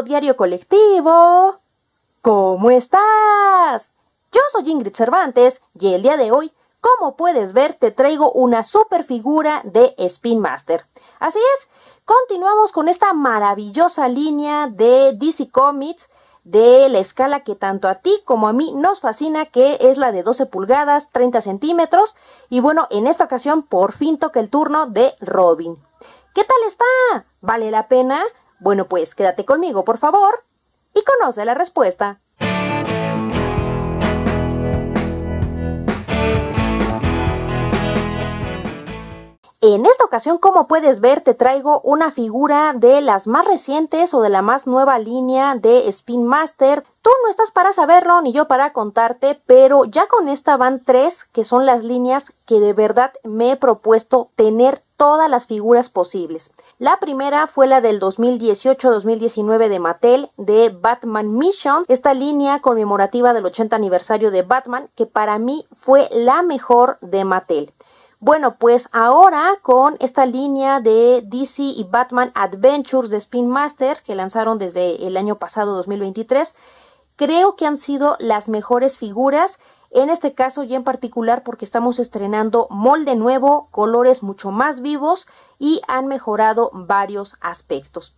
Diario Colectivo, ¿cómo estás? Yo soy Ingrid Cervantes y el día de hoy, como puedes ver, te traigo una super figura de Spin Master. Así es, continuamos con esta maravillosa línea de DC Comics de la escala que tanto a ti como a mí nos fascina, que es la de 12 pulgadas, 30 centímetros. Y bueno, en esta ocasión por fin toca el turno de Robin. ¿Qué tal está? ¿Vale la pena? Bueno, pues quédate conmigo, por favor, y conoce la respuesta. En esta ocasión, como puedes ver, te traigo una figura de las más recientes o de la más nueva línea de Spin Master. Tú no estás para saberlo ni yo para contarte, pero ya con esta van tres que son las líneas que de verdad me he propuesto tener todas las figuras posibles. La primera fue la del 2018-2019 de Mattel de Batman Mission, esta línea conmemorativa del 80 aniversario de Batman que para mí fue la mejor de Mattel. Bueno, pues ahora con esta línea de DC y Batman Adventures de Spin Master que lanzaron desde el año pasado 2023, creo que han sido las mejores figuras en este caso y en particular porque estamos estrenando molde nuevo, colores mucho más vivos y han mejorado varios aspectos.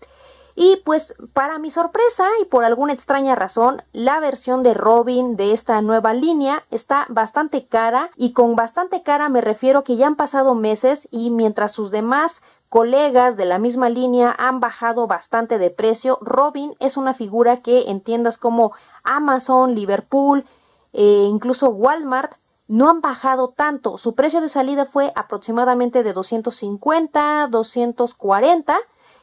Y pues para mi sorpresa y por alguna extraña razón, la versión de Robin de esta nueva línea está bastante cara y con bastante cara me refiero que ya han pasado meses y mientras sus demás colegas de la misma línea han bajado bastante de precio, Robin es una figura que en tiendas como Amazon, Liverpool, eh, incluso Walmart, no han bajado tanto. Su precio de salida fue aproximadamente de 250, 240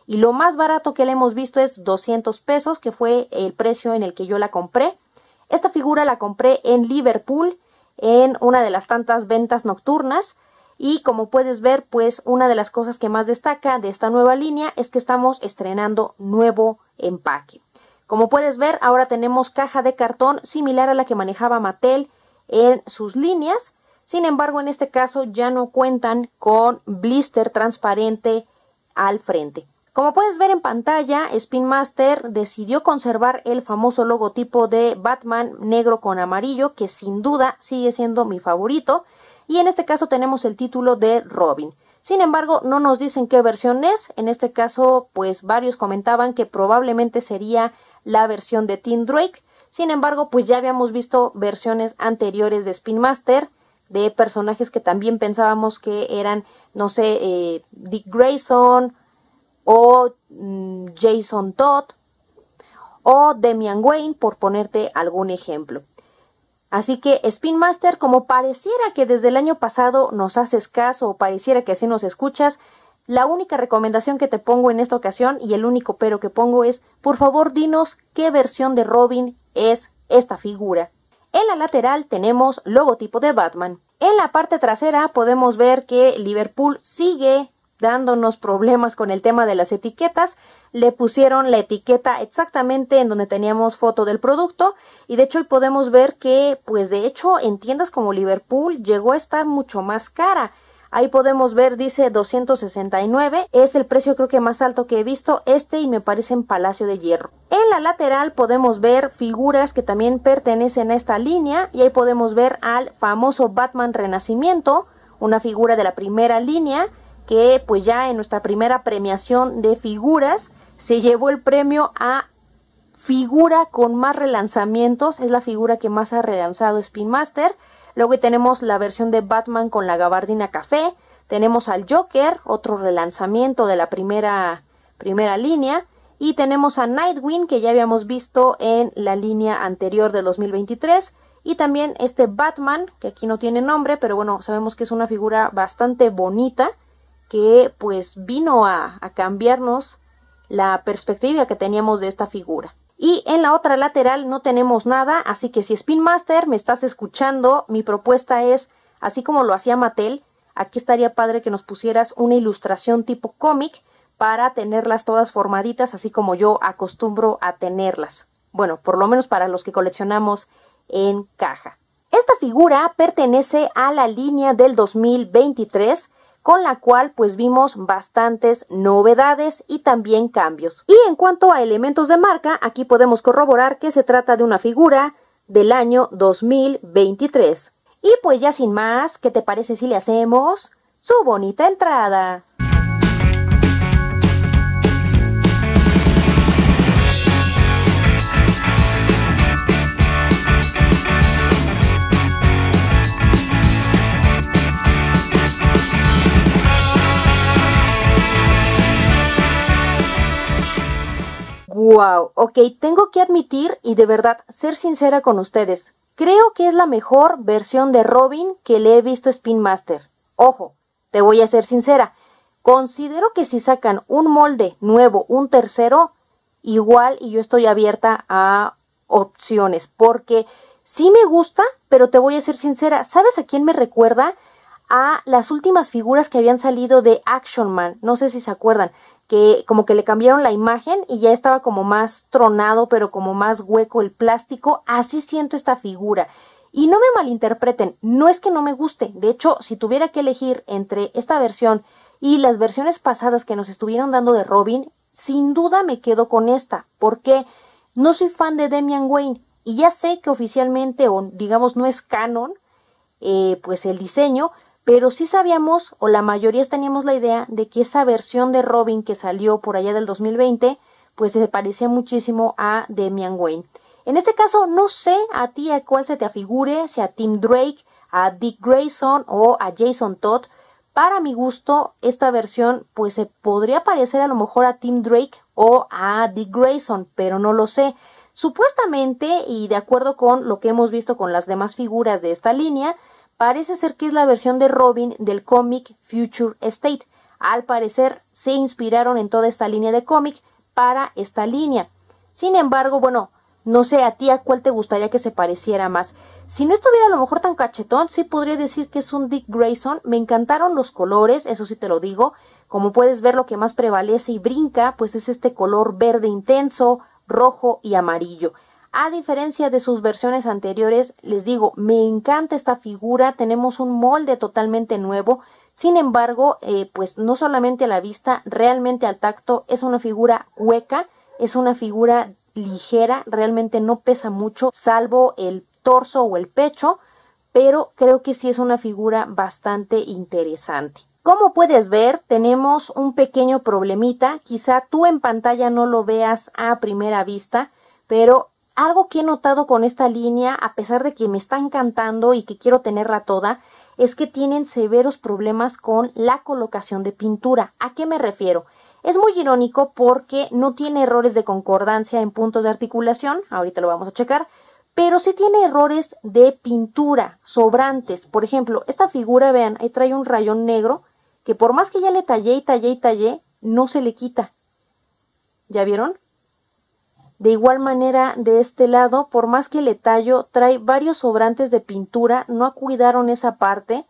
y lo más barato que le hemos visto es 200 pesos, que fue el precio en el que yo la compré. Esta figura la compré en Liverpool, en una de las tantas ventas nocturnas. Y como puedes ver, pues una de las cosas que más destaca de esta nueva línea es que estamos estrenando nuevo empaque. Como puedes ver, ahora tenemos caja de cartón similar a la que manejaba Mattel en sus líneas. Sin embargo, en este caso ya no cuentan con blister transparente al frente. Como puedes ver en pantalla, Spin Master decidió conservar el famoso logotipo de Batman negro con amarillo, que sin duda sigue siendo mi favorito, y en este caso tenemos el título de Robin. Sin embargo, no nos dicen qué versión es, en este caso pues varios comentaban que probablemente sería la versión de Tim Drake. Sin embargo, pues ya habíamos visto versiones anteriores de Spin Master de personajes que también pensábamos que eran, no sé, eh, Dick Grayson o mm, Jason Todd o Demian Wayne, por ponerte algún ejemplo. Así que Spin Master, como pareciera que desde el año pasado nos haces caso o pareciera que así nos escuchas, la única recomendación que te pongo en esta ocasión y el único pero que pongo es, por favor dinos qué versión de Robin es esta figura. En la lateral tenemos logotipo de Batman. En la parte trasera podemos ver que Liverpool sigue dándonos problemas con el tema de las etiquetas. Le pusieron la etiqueta exactamente en donde teníamos foto del producto y de hecho hoy podemos ver que pues de hecho en tiendas como Liverpool llegó a estar mucho más cara. Ahí podemos ver, dice 269, es el precio creo que más alto que he visto, este y me parece en Palacio de Hierro. En la lateral podemos ver figuras que también pertenecen a esta línea y ahí podemos ver al famoso Batman Renacimiento, una figura de la primera línea que pues ya en nuestra primera premiación de figuras se llevó el premio a figura con más relanzamientos, es la figura que más ha relanzado Spin Master Luego tenemos la versión de Batman con la gabardina café. Tenemos al Joker, otro relanzamiento de la primera, primera línea. Y tenemos a Nightwing, que ya habíamos visto en la línea anterior de 2023. Y también este Batman, que aquí no tiene nombre, pero bueno, sabemos que es una figura bastante bonita, que pues vino a cambiarnos la perspectiva que teníamos de esta figura. Y en la otra lateral no tenemos nada, así que si Spin Master me estás escuchando, mi propuesta es, así como lo hacía Mattel, aquí estaría padre que nos pusieras una ilustración tipo cómic para tenerlas todas formaditas, así como yo acostumbro a tenerlas. Bueno, por lo menos para los que coleccionamos en caja. Esta figura pertenece a la línea del 2023 con la cual pues vimos bastantes novedades y también cambios. Y en cuanto a elementos de marca, aquí podemos corroborar que se trata de una figura del año 2023. Y pues ya sin más, ¿qué te parece si le hacemos su bonita entrada? Wow, ok, tengo que admitir y de verdad ser sincera con ustedes. Creo que es la mejor versión de Robin que le he visto a Spin Master. Ojo, te voy a ser sincera. Considero que si sacan un molde nuevo, un tercero, igual y yo estoy abierta a opciones, porque sí me gusta, pero te voy a ser sincera, ¿sabes a quién me recuerda? A las últimas figuras que habían salido de Action Man, no sé si se acuerdan, que como que le cambiaron la imagen y ya estaba como más tronado, pero como más hueco el plástico. Así siento esta figura. Y no me malinterpreten, no es que no me guste. De hecho, si tuviera que elegir entre esta versión y las versiones pasadas que nos estuvieron dando de Robin, sin duda me quedo con esta, porque no soy fan de Demian Wayne y ya sé que oficialmente o digamos no es canon, eh, pues el diseño, pero sí sabíamos, o la mayoría teníamos la idea, de que esa versión de Robin que salió por allá del 2020, pues se parecía muchísimo a Demian Wayne. En este caso, no sé a ti a cuál se te afigure, si a Tim Drake, a Dick Grayson o a Jason Todd. Para mi gusto, esta versión pues se podría parecer a lo mejor a Tim Drake o a Dick Grayson, pero no lo sé. Supuestamente, y de acuerdo con lo que hemos visto con las demás figuras de esta línea, parece ser que es la versión de Robin del cómic Future State. Al parecer se inspiraron en toda esta línea de cómic para esta línea. Sin embargo, bueno, no sé a ti a cuál te gustaría que se pareciera más. Si no estuviera a lo mejor tan cachetón, sí podría decir que es un Dick Grayson. Me encantaron los colores, eso sí te lo digo. Como puedes ver, lo que más prevalece y brinca, pues es este color verde intenso, rojo y amarillo. A diferencia de sus versiones anteriores, les digo, me encanta esta figura, tenemos un molde totalmente nuevo, sin embargo, eh, pues no solamente a la vista, realmente al tacto es una figura hueca, es una figura ligera, realmente no pesa mucho, salvo el torso o el pecho, pero creo que sí es una figura bastante interesante. Como puedes ver, tenemos un pequeño problemita, quizá tú en pantalla no lo veas a primera vista, pero algo que he notado con esta línea, a pesar de que me está encantando y que quiero tenerla toda, es que tienen severos problemas con la colocación de pintura. ¿A qué me refiero? Es muy irónico porque no tiene errores de concordancia en puntos de articulación, ahorita lo vamos a checar, pero sí tiene errores de pintura sobrantes. Por ejemplo, esta figura, vean, ahí trae un rayón negro que por más que ya le tallé y tallé y tallé, no se le quita. ¿Ya vieron? De igual manera, de este lado, por más que le tallo trae varios sobrantes de pintura, no cuidaron esa parte.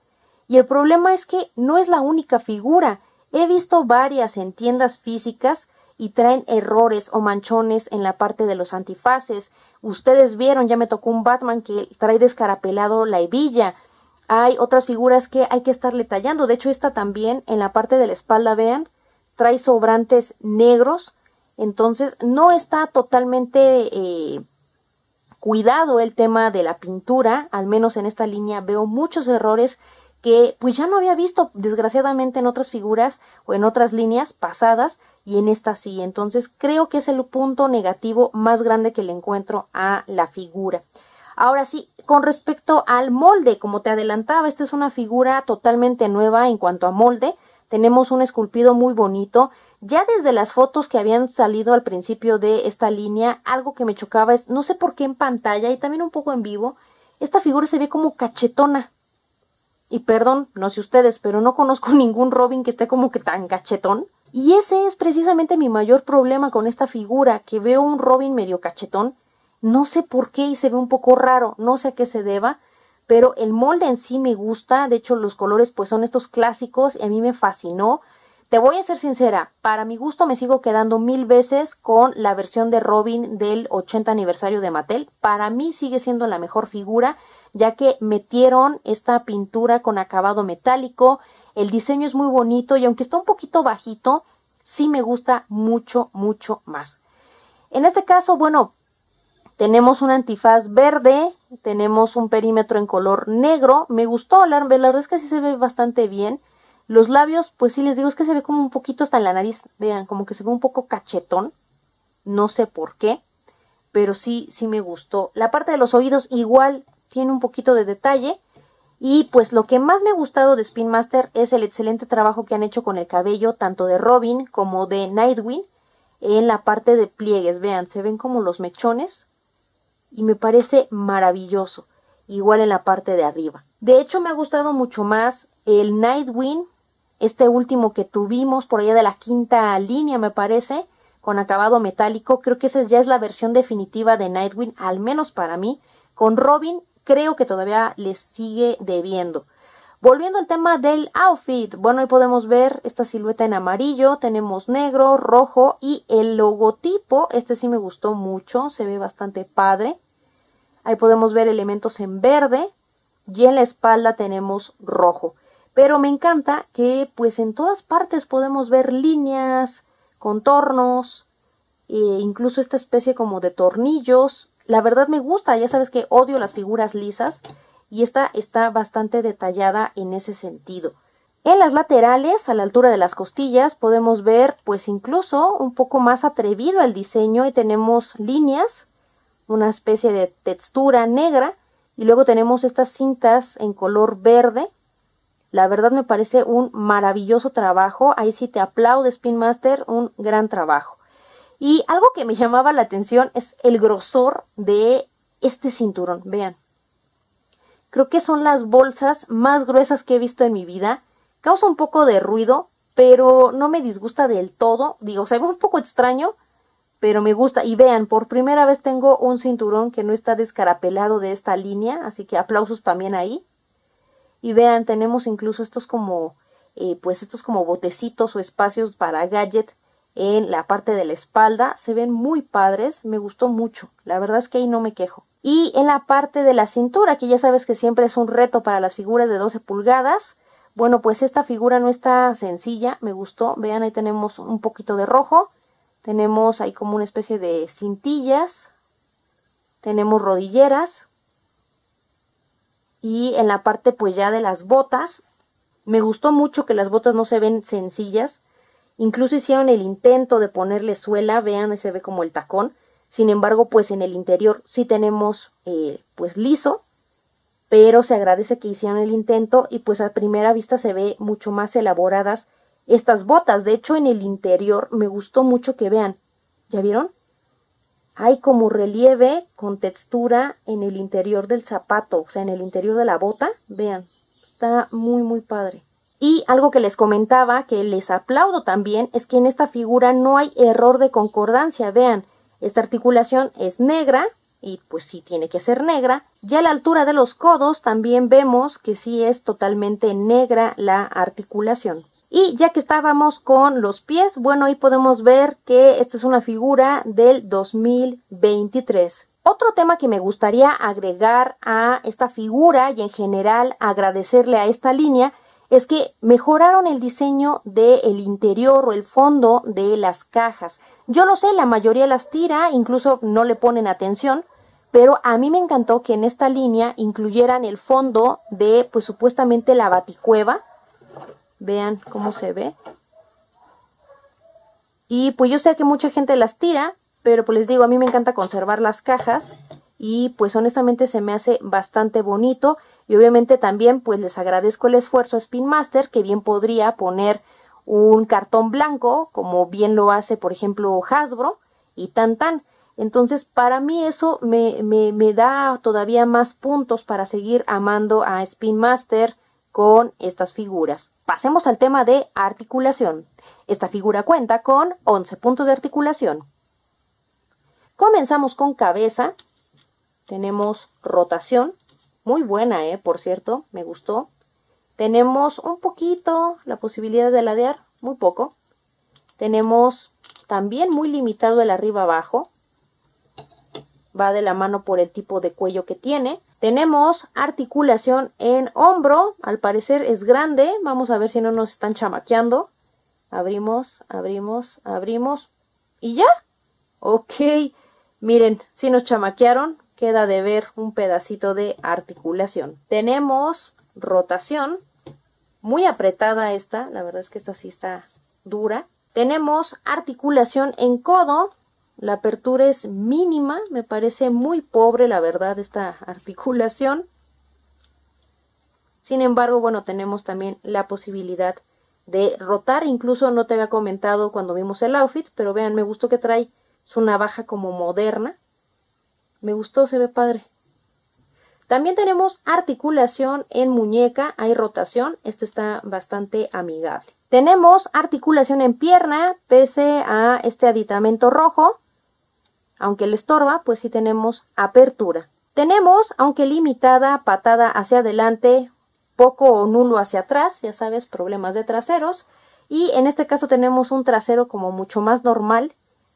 Y el problema es que no es la única figura. He visto varias en tiendas físicas y traen errores o manchones en la parte de los antifaces. Ustedes vieron, ya me tocó un Batman que trae descarapelado la hebilla. Hay otras figuras que hay que estarle tallando. De hecho, esta también en la parte de la espalda, vean, trae sobrantes negros entonces no está totalmente eh, cuidado el tema de la pintura, al menos en esta línea veo muchos errores que pues ya no había visto desgraciadamente en otras figuras o en otras líneas pasadas y en esta sí. Entonces creo que es el punto negativo más grande que le encuentro a la figura. Ahora sí, con respecto al molde, como te adelantaba, esta es una figura totalmente nueva en cuanto a molde tenemos un esculpido muy bonito. Ya desde las fotos que habían salido al principio de esta línea, algo que me chocaba es, no sé por qué en pantalla y también un poco en vivo, esta figura se ve como cachetona. Y perdón, no sé ustedes, pero no conozco ningún Robin que esté como que tan cachetón. Y ese es precisamente mi mayor problema con esta figura, que veo un Robin medio cachetón. No sé por qué y se ve un poco raro, no sé a qué se deba, pero el molde en sí me gusta, de hecho los colores pues son estos clásicos y a mí me fascinó. Te voy a ser sincera, para mi gusto me sigo quedando mil veces con la versión de Robin del 80 aniversario de Mattel. Para mí sigue siendo la mejor figura, ya que metieron esta pintura con acabado metálico, el diseño es muy bonito y aunque está un poquito bajito, sí me gusta mucho, mucho más. En este caso, bueno, tenemos un antifaz verde tenemos un perímetro en color negro. Me gustó, la, verdad es que sí se ve bastante bien. Los labios, pues sí les digo, es que se ve como un poquito hasta en la nariz. Vean, como que se ve un poco cachetón. No sé por qué, pero sí, sí me gustó. La parte de los oídos igual tiene un poquito de detalle. Y pues lo que más me ha gustado de Spin Master es el excelente trabajo que han hecho con el cabello, tanto de Robin como de Nightwing, en la parte de pliegues. Vean, se ven como los mechones y me parece maravilloso, igual en la parte de arriba. De hecho, me ha gustado mucho más el Nightwing, este último que tuvimos por allá de la quinta línea, me parece, con acabado metálico. Creo que esa ya es la versión definitiva de Nightwing, al menos para mí. Con Robin creo que todavía le sigue debiendo. Volviendo al tema del outfit, bueno, ahí podemos ver esta silueta en amarillo, tenemos negro, rojo y el logotipo, este sí me gustó mucho, se ve bastante padre. Ahí podemos ver elementos en verde y en la espalda tenemos rojo. Pero me encanta que pues en todas partes podemos ver líneas, contornos, e incluso esta especie como de tornillos. La verdad me gusta, ya sabes que odio las figuras lisas, y esta está bastante detallada en ese sentido. En las laterales, a la altura de las costillas, podemos ver pues incluso un poco más atrevido el diseño y tenemos líneas, una especie de textura negra y luego tenemos estas cintas en color verde. La verdad me parece un maravilloso trabajo, ahí sí te aplaudo Spin Master, un gran trabajo. Y algo que me llamaba la atención es el grosor de este cinturón, vean. Creo que son las bolsas más gruesas que he visto en mi vida. Causa un poco de ruido, pero no me disgusta del todo. Digo, o sea, es un poco extraño, pero me gusta. Y vean, por primera vez tengo un cinturón que no está descarapelado de esta línea, así que aplausos también ahí. Y vean, tenemos incluso estos como, eh, pues estos como botecitos o espacios para gadget en la parte de la espalda. Se ven muy padres, me gustó mucho. La verdad es que ahí no me quejo y en la parte de la cintura, que ya sabes que siempre es un reto para las figuras de 12 pulgadas. Bueno, pues esta figura no está sencilla, me gustó. Vean, ahí tenemos un poquito de rojo, tenemos ahí como una especie de cintillas, tenemos rodilleras y en la parte pues ya de las botas. Me gustó mucho que las botas no se ven sencillas. Incluso hicieron el intento de ponerle suela, vean, ahí se ve como el tacón sin embargo, pues en el interior sí tenemos eh, pues liso, pero se agradece que hicieron el intento y pues a primera vista se ve mucho más elaboradas estas botas. De hecho, en el interior me gustó mucho que vean, ¿ya vieron? Hay como relieve con textura en el interior del zapato, o sea, en el interior de la bota, vean, está muy muy padre. Y algo que les comentaba, que les aplaudo también, es que en esta figura no hay error de concordancia, vean, esta articulación es negra y pues sí tiene que ser negra. Ya a la altura de los codos también vemos que sí es totalmente negra la articulación. Y ya que estábamos con los pies, bueno, ahí podemos ver que esta es una figura del 2023. Otro tema que me gustaría agregar a esta figura y en general agradecerle a esta línea es que mejoraron el diseño del interior o el fondo de las cajas. Yo no sé, la mayoría las tira, incluso no le ponen atención, pero a mí me encantó que en esta línea incluyeran el fondo de, pues supuestamente la baticueva. Vean cómo se ve. Y pues yo sé que mucha gente las tira, pero pues les digo, a mí me encanta conservar las cajas y pues honestamente se me hace bastante bonito. Y obviamente también pues les agradezco el esfuerzo a Spin Master que bien podría poner un cartón blanco como bien lo hace por ejemplo Hasbro y tan tan. Entonces para mí eso me, me da todavía más puntos para seguir amando a Spin Master con estas figuras. Pasemos al tema de articulación. Esta figura cuenta con 11 puntos de articulación. Comenzamos con cabeza, tenemos rotación, muy buena, ¿eh? Por cierto, me gustó. Tenemos un poquito la posibilidad de ladear, muy poco. Tenemos también muy limitado el arriba abajo. Va de la mano por el tipo de cuello que tiene. Tenemos articulación en hombro, al parecer es grande, vamos a ver si no nos están chamaqueando. Abrimos, abrimos, abrimos y ya. Ok, miren, si nos chamaquearon, queda de ver un pedacito de articulación. Tenemos rotación, muy apretada esta, la verdad es que esta sí está dura. Tenemos articulación en codo, la apertura es mínima, me parece muy pobre la verdad esta articulación. Sin embargo, bueno, tenemos también la posibilidad de rotar, incluso no te había comentado cuando vimos el outfit, pero vean, me gustó que trae su navaja como moderna, me gustó, se ve padre. También tenemos articulación en muñeca, hay rotación, este está bastante amigable. Tenemos articulación en pierna, pese a este aditamento rojo, aunque le estorba, pues sí tenemos apertura. Tenemos, aunque limitada, patada hacia adelante, poco o nulo hacia atrás, ya sabes, problemas de traseros. Y en este caso tenemos un trasero como mucho más normal,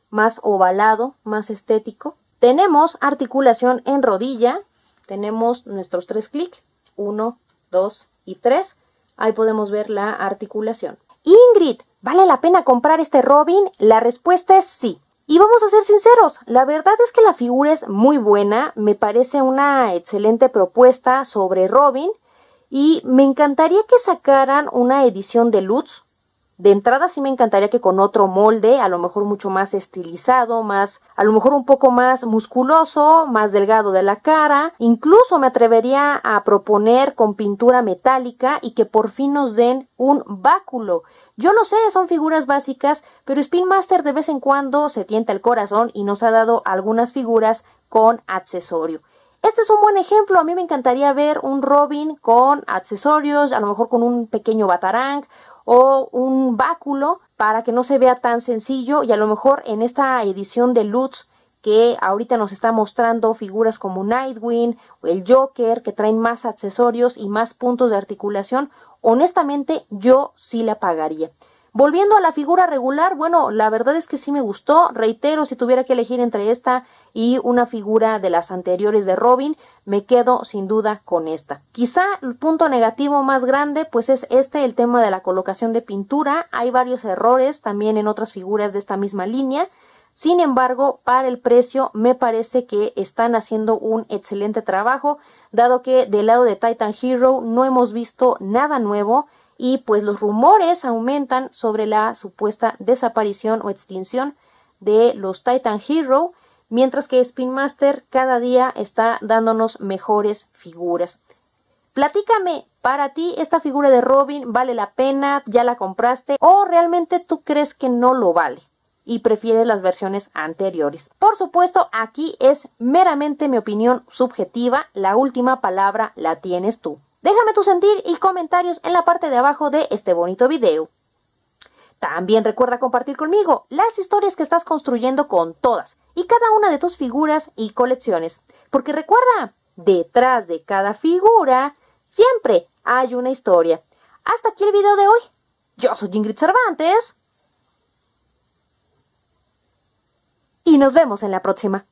más ovalado, más estético. Tenemos articulación en rodilla, tenemos nuestros tres clics, 1, 2 y 3. Ahí podemos ver la articulación. Ingrid, ¿vale la pena comprar este Robin? La respuesta es sí. Y vamos a ser sinceros, la verdad es que la figura es muy buena, me parece una excelente propuesta sobre Robin y me encantaría que sacaran una edición de Lutz de entrada sí me encantaría que con otro molde, a lo mejor mucho más estilizado, más, a lo mejor un poco más musculoso, más delgado de la cara. Incluso me atrevería a proponer con pintura metálica y que por fin nos den un báculo. Yo lo sé, son figuras básicas, pero Spin Master de vez en cuando se tienta el corazón y nos ha dado algunas figuras con accesorio. Este es un buen ejemplo. A mí me encantaría ver un Robin con accesorios, a lo mejor con un pequeño batarang o un báculo para que no se vea tan sencillo y a lo mejor en esta edición de Lutz que ahorita nos está mostrando figuras como Nightwing o el Joker que traen más accesorios y más puntos de articulación, honestamente yo sí la pagaría. Volviendo a la figura regular, bueno, la verdad es que sí me gustó. Reitero, si tuviera que elegir entre esta y una figura de las anteriores de Robin, me quedo sin duda con esta. Quizá el punto negativo más grande, pues es este, el tema de la colocación de pintura. Hay varios errores también en otras figuras de esta misma línea. Sin embargo, para el precio me parece que están haciendo un excelente trabajo, dado que del lado de Titan Hero no hemos visto nada nuevo y pues los rumores aumentan sobre la supuesta desaparición o extinción de los Titan Hero, mientras que Spin Master cada día está dándonos mejores figuras. Platícame, para ti esta figura de Robin vale la pena, ya la compraste o realmente tú crees que no lo vale y prefieres las versiones anteriores. Por supuesto, aquí es meramente mi opinión subjetiva, la última palabra la tienes tú. Déjame tu sentir y comentarios en la parte de abajo de este bonito video. También recuerda compartir conmigo las historias que estás construyendo con todas y cada una de tus figuras y colecciones. Porque recuerda, detrás de cada figura siempre hay una historia. Hasta aquí el video de hoy. Yo soy Ingrid Cervantes. Y nos vemos en la próxima.